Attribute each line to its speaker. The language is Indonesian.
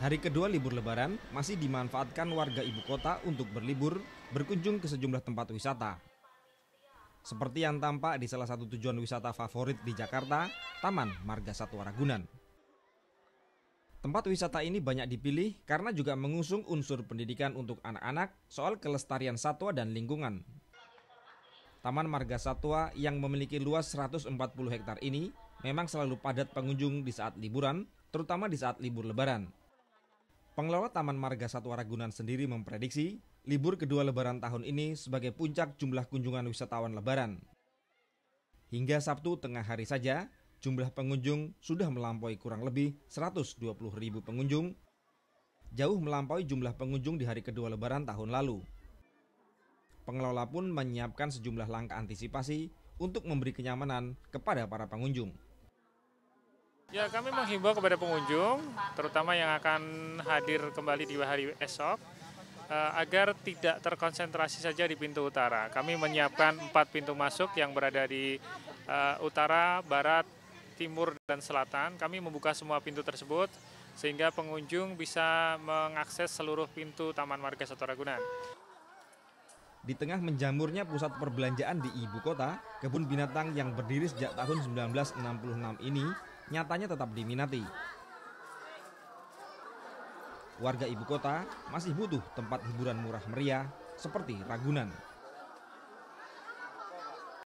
Speaker 1: Hari kedua libur lebaran masih dimanfaatkan warga ibu kota untuk berlibur, berkunjung ke sejumlah tempat wisata. Seperti yang tampak di salah satu tujuan wisata favorit di Jakarta, Taman Marga Satwa Ragunan. Tempat wisata ini banyak dipilih karena juga mengusung unsur pendidikan untuk anak-anak soal kelestarian satwa dan lingkungan. Taman Marga Satwa yang memiliki luas 140 hektar ini memang selalu padat pengunjung di saat liburan, terutama di saat libur lebaran. Pengelola Taman Marga Satwa Ragunan sendiri memprediksi libur kedua lebaran tahun ini sebagai puncak jumlah kunjungan wisatawan lebaran. Hingga Sabtu tengah hari saja, jumlah pengunjung sudah melampaui kurang lebih 120 ribu pengunjung, jauh melampaui jumlah pengunjung di hari kedua lebaran tahun lalu. Pengelola pun menyiapkan sejumlah langkah antisipasi untuk memberi kenyamanan kepada para pengunjung.
Speaker 2: Ya, kami menghimbau kepada pengunjung, terutama yang akan hadir kembali di hari esok, eh, agar tidak terkonsentrasi saja di pintu utara. Kami menyiapkan empat pintu masuk yang berada di eh, utara, barat, timur, dan selatan. Kami membuka semua pintu tersebut sehingga pengunjung bisa mengakses seluruh pintu Taman Marga Ragunan.
Speaker 1: Di tengah menjamurnya pusat perbelanjaan di ibu kota, kebun binatang yang berdiri sejak tahun 1966 ini nyatanya tetap diminati. Warga ibu kota masih butuh tempat hiburan murah meriah seperti Ragunan.